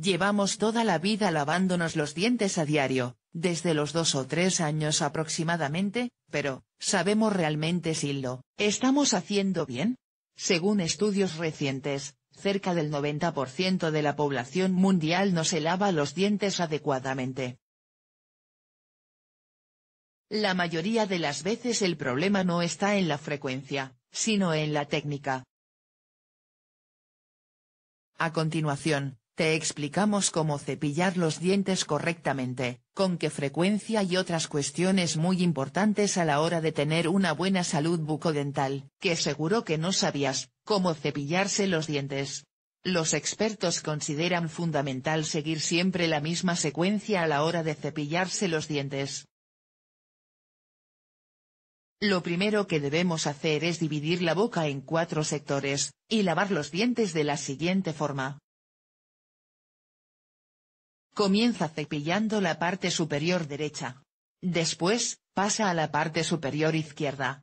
Llevamos toda la vida lavándonos los dientes a diario, desde los dos o tres años aproximadamente, pero, ¿sabemos realmente si lo estamos haciendo bien? Según estudios recientes, cerca del 90% de la población mundial no se lava los dientes adecuadamente. La mayoría de las veces el problema no está en la frecuencia, sino en la técnica. A continuación, te explicamos cómo cepillar los dientes correctamente, con qué frecuencia y otras cuestiones muy importantes a la hora de tener una buena salud bucodental, que seguro que no sabías, cómo cepillarse los dientes. Los expertos consideran fundamental seguir siempre la misma secuencia a la hora de cepillarse los dientes. Lo primero que debemos hacer es dividir la boca en cuatro sectores, y lavar los dientes de la siguiente forma. Comienza cepillando la parte superior derecha. Después, pasa a la parte superior izquierda.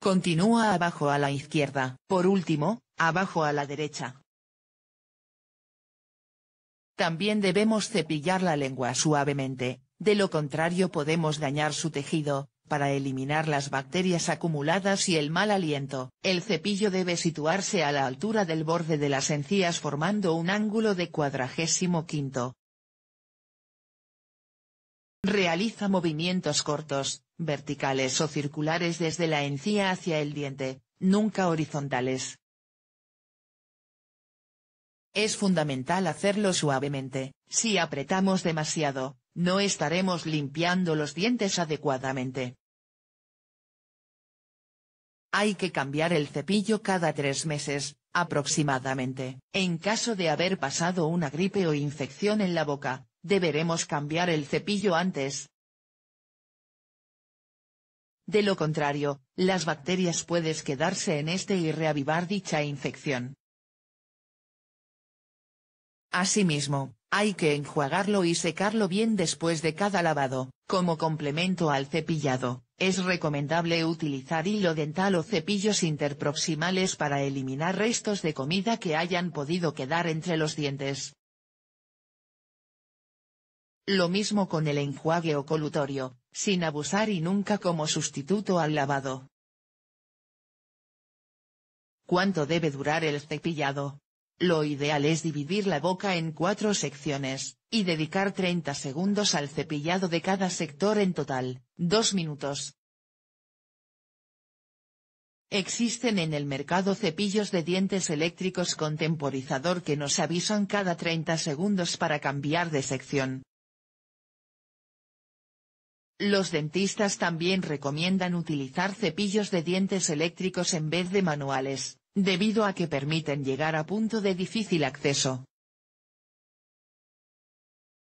Continúa abajo a la izquierda, por último, abajo a la derecha. También debemos cepillar la lengua suavemente, de lo contrario podemos dañar su tejido, para eliminar las bacterias acumuladas y el mal aliento, el cepillo debe situarse a la altura del borde de las encías formando un ángulo de cuadragésimo quinto. Realiza movimientos cortos, verticales o circulares desde la encía hacia el diente, nunca horizontales. Es fundamental hacerlo suavemente, si apretamos demasiado, no estaremos limpiando los dientes adecuadamente. Hay que cambiar el cepillo cada tres meses, aproximadamente. En caso de haber pasado una gripe o infección en la boca, deberemos cambiar el cepillo antes. De lo contrario, las bacterias pueden quedarse en este y reavivar dicha infección. Asimismo, hay que enjuagarlo y secarlo bien después de cada lavado. Como complemento al cepillado, es recomendable utilizar hilo dental o cepillos interproximales para eliminar restos de comida que hayan podido quedar entre los dientes. Lo mismo con el enjuague o colutorio, sin abusar y nunca como sustituto al lavado. ¿Cuánto debe durar el cepillado? Lo ideal es dividir la boca en cuatro secciones, y dedicar 30 segundos al cepillado de cada sector en total, dos minutos. Existen en el mercado cepillos de dientes eléctricos con temporizador que nos avisan cada 30 segundos para cambiar de sección. Los dentistas también recomiendan utilizar cepillos de dientes eléctricos en vez de manuales, debido a que permiten llegar a punto de difícil acceso.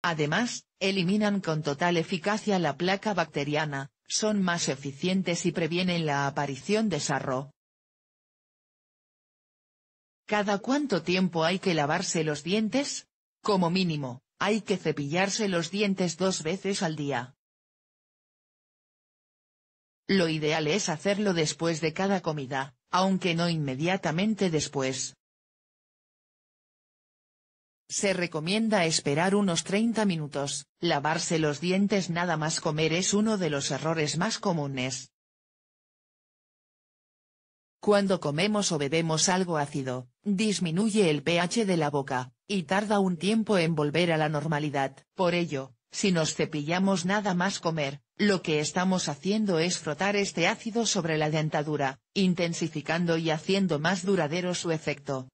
Además, eliminan con total eficacia la placa bacteriana, son más eficientes y previenen la aparición de sarro. ¿Cada cuánto tiempo hay que lavarse los dientes? Como mínimo, hay que cepillarse los dientes dos veces al día. Lo ideal es hacerlo después de cada comida, aunque no inmediatamente después. Se recomienda esperar unos 30 minutos, lavarse los dientes nada más comer es uno de los errores más comunes. Cuando comemos o bebemos algo ácido, disminuye el pH de la boca, y tarda un tiempo en volver a la normalidad. Por ello, si nos cepillamos nada más comer, lo que estamos haciendo es frotar este ácido sobre la dentadura, intensificando y haciendo más duradero su efecto.